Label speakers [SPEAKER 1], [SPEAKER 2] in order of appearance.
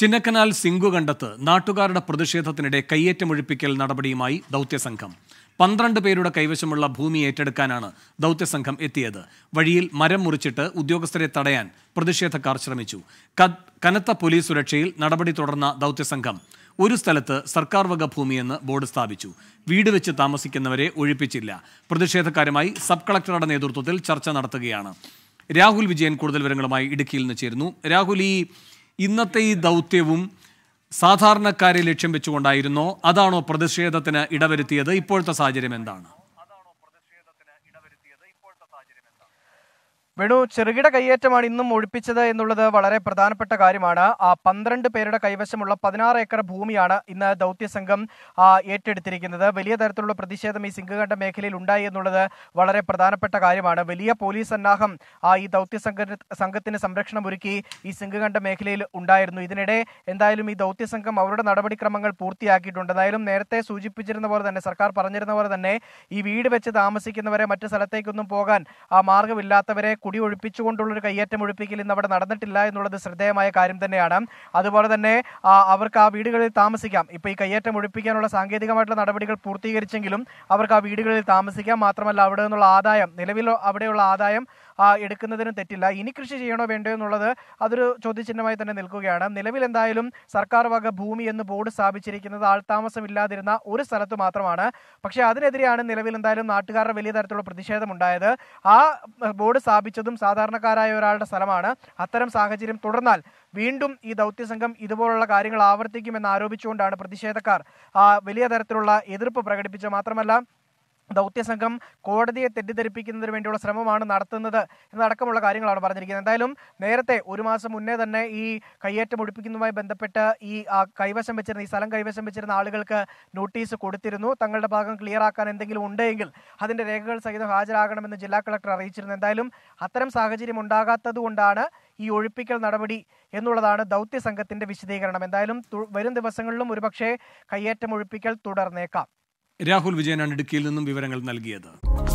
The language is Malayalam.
[SPEAKER 1] ചിന്നക്കനാൽ സിങ്കു കണ്ടെത്ത് നാട്ടുകാരുടെ പ്രതിഷേധത്തിനിടെ കയ്യേറ്റമൊഴിപ്പിക്കൽ നടപടിയുമായി ദൗത്യസംഘം പന്ത്രണ്ട് പേരുടെ കൈവശമുള്ള ഭൂമി ഏറ്റെടുക്കാനാണ് ദൗത്യസംഘം എത്തിയത് വഴിയിൽ മരം മുറിച്ചിട്ട് ഉദ്യോഗസ്ഥരെ തടയാൻ പ്രതിഷേധക്കാർ ശ്രമിച്ചു കനത്ത പോലീസ് സുരക്ഷയിൽ നടപടി തുടർന്ന ദൗത്യസംഘം ഒരു സ്ഥലത്ത് സർക്കാർ വക ഭൂമിയെന്ന് ബോർഡ് സ്ഥാപിച്ചു വീട് വെച്ച് താമസിക്കുന്നവരെ ഒഴിപ്പിച്ചില്ല പ്രതിഷേധക്കാരുമായി സബ് കളക്ടറുടെ നേതൃത്വത്തിൽ ചർച്ച നടത്തുകയാണ് രാഹുൽ വിജയൻ കൂടുതൽ വിവരങ്ങളുമായി ഇടുക്കിയിൽ നിന്ന് ചേരുന്നു രാഹുൽ ഈ ഇന്നത്തെ ഈ ദൗത്യവും സാധാരണക്കാരെ ലക്ഷ്യം വെച്ചുകൊണ്ടായിരുന്നോ അതാണോ പ്രതിഷേധത്തിന് ഇടവരുത്തിയത് ഇപ്പോഴത്തെ സാഹചര്യം എന്താണ്
[SPEAKER 2] വേണു ചെറുകിട കയ്യേറ്റമാണ് ഇന്നും ഒഴിപ്പിച്ചത് എന്നുള്ളത് വളരെ പ്രധാനപ്പെട്ട കാര്യമാണ് ആ പന്ത്രണ്ട് പേരുടെ കൈവശമുള്ള പതിനാറ് ഏക്കർ ഭൂമിയാണ് ഇന്ന് ദൗത്യസംഘം ഏറ്റെടുത്തിരിക്കുന്നത് വലിയ തരത്തിലുള്ള പ്രതിഷേധം ഈ സിംഗകണ്ഠ മേഖലയിൽ ഉണ്ടായി എന്നുള്ളത് വളരെ പ്രധാനപ്പെട്ട കാര്യമാണ് വലിയ പോലീസ് സന്നാഹം ആ ഈ ദൗത്യ സംഘത്തിന് സംരക്ഷണം ഒരുക്കി ഈ സിംഗകണ്ഠ മേഖലയിൽ ഉണ്ടായിരുന്നു ഇതിനിടെ എന്തായാലും ഈ ദൗത്യ സംഘം അവരുടെ നടപടിക്രമങ്ങൾ പൂർത്തിയാക്കിയിട്ടുണ്ട് എന്തായാലും നേരത്തെ സൂചിപ്പിച്ചിരുന്ന പോലെ തന്നെ സർക്കാർ പറഞ്ഞിരുന്ന പോലെ തന്നെ ഈ വീട് വെച്ച് താമസിക്കുന്നവരെ മറ്റു സ്ഥലത്തേക്കൊന്നും പോകാൻ ആ മാർഗമില്ലാത്തവരെ കുടി ഒഴിപ്പിച്ചുകൊണ്ടുള്ളൊരു കയ്യേറ്റം ഒഴിപ്പിക്കൽ ഇന്ന് അവിടെ നടന്നിട്ടില്ല എന്നുള്ളത് ശ്രദ്ധേയമായ കാര്യം തന്നെയാണ് അതുപോലെ തന്നെ അവർക്ക് ആ വീടുകളിൽ താമസിക്കാം ഇപ്പൊ ഈ കയ്യേറ്റം ഒഴിപ്പിക്കാനുള്ള സാങ്കേതികമായിട്ടുള്ള നടപടികൾ പൂർത്തീകരിച്ചെങ്കിലും അവർക്ക് ആ വീടുകളിൽ താമസിക്കാം മാത്രമല്ല അവിടെ നിന്നുള്ള ആദായം നിലവിൽ അവിടെയുള്ള ആദായം എടുക്കുന്നതിനും തെറ്റില്ല ഇനി കൃഷി ചെയ്യണോ വേണ്ടോ എന്നുള്ളത് അതൊരു ചോദ്യചിഹ്നമായി തന്നെ നിൽക്കുകയാണ് നിലവിൽ എന്തായാലും സർക്കാർ വക ഭൂമി എന്ന് ബോർഡ് സ്ഥാപിച്ചിരിക്കുന്നത് ആൾതാമസമില്ലാതിരുന്ന ഒരു സ്ഥലത്ത് മാത്രമാണ് പക്ഷേ അതിനെതിരെയാണ് നിലവിൽ എന്തായാലും നാട്ടുകാരുടെ വലിയ തരത്തിലുള്ള ഉണ്ടായത് ആ ബോർഡ് സ്ഥാപിച്ചതും സാധാരണക്കാരായ ഒരാളുടെ സ്ഥലമാണ് അത്തരം സാഹചര്യം തുടർന്നാൽ വീണ്ടും ഈ ദൗത്യസംഘം ഇതുപോലുള്ള കാര്യങ്ങൾ ആവർത്തിക്കുമെന്ന് ആരോപിച്ചുകൊണ്ടാണ് പ്രതിഷേധക്കാർ വലിയ തരത്തിലുള്ള എതിർപ്പ് പ്രകടിപ്പിച്ച മാത്രമല്ല ദൗത്യസംഘം കോടതിയെ തെറ്റിദ്ധരിപ്പിക്കുന്നതിന് വേണ്ടിയുള്ള ശ്രമമാണ് നടത്തുന്നത് എന്നടക്കമുള്ള കാര്യങ്ങളാണ് പറഞ്ഞിരിക്കുന്നത് എന്തായാലും നേരത്തെ ഒരു മാസം മുന്നേ തന്നെ ഈ കയ്യേറ്റം ഒഴിപ്പിക്കുന്നതുമായി ബന്ധപ്പെട്ട് ഈ കൈവശം വെച്ചിരുന്ന ഈ സ്ഥലം കൈവശം വെച്ചിരുന്ന ആളുകൾക്ക് നോട്ടീസ് കൊടുത്തിരുന്നു തങ്ങളുടെ ഭാഗം ക്ലിയർ ആക്കാൻ എന്തെങ്കിലും ഉണ്ടെങ്കിൽ അതിൻ്റെ രേഖകൾ സഹിതം ഹാജരാകണമെന്ന് ജില്ലാ കളക്ടർ അറിയിച്ചിരുന്നു എന്തായാലും അത്തരം സാഹചര്യം ഉണ്ടാകാത്തതുകൊണ്ടാണ് ഈ ഒഴിപ്പിക്കൽ നടപടി എന്നുള്ളതാണ് ദൗത്യ ദൗത്യസംഘത്തിൻ്റെ വിശദീകരണം എന്തായാലും വരും ദിവസങ്ങളിലും ഒരുപക്ഷെ കയ്യേറ്റം ഒഴിപ്പിക്കൽ തുടർന്നേക്കാം
[SPEAKER 1] രാഹുൽ വിജയനാണ് ഇടുക്കിയിൽ നിന്നും വിവരങ്ങൾ നൽകിയത്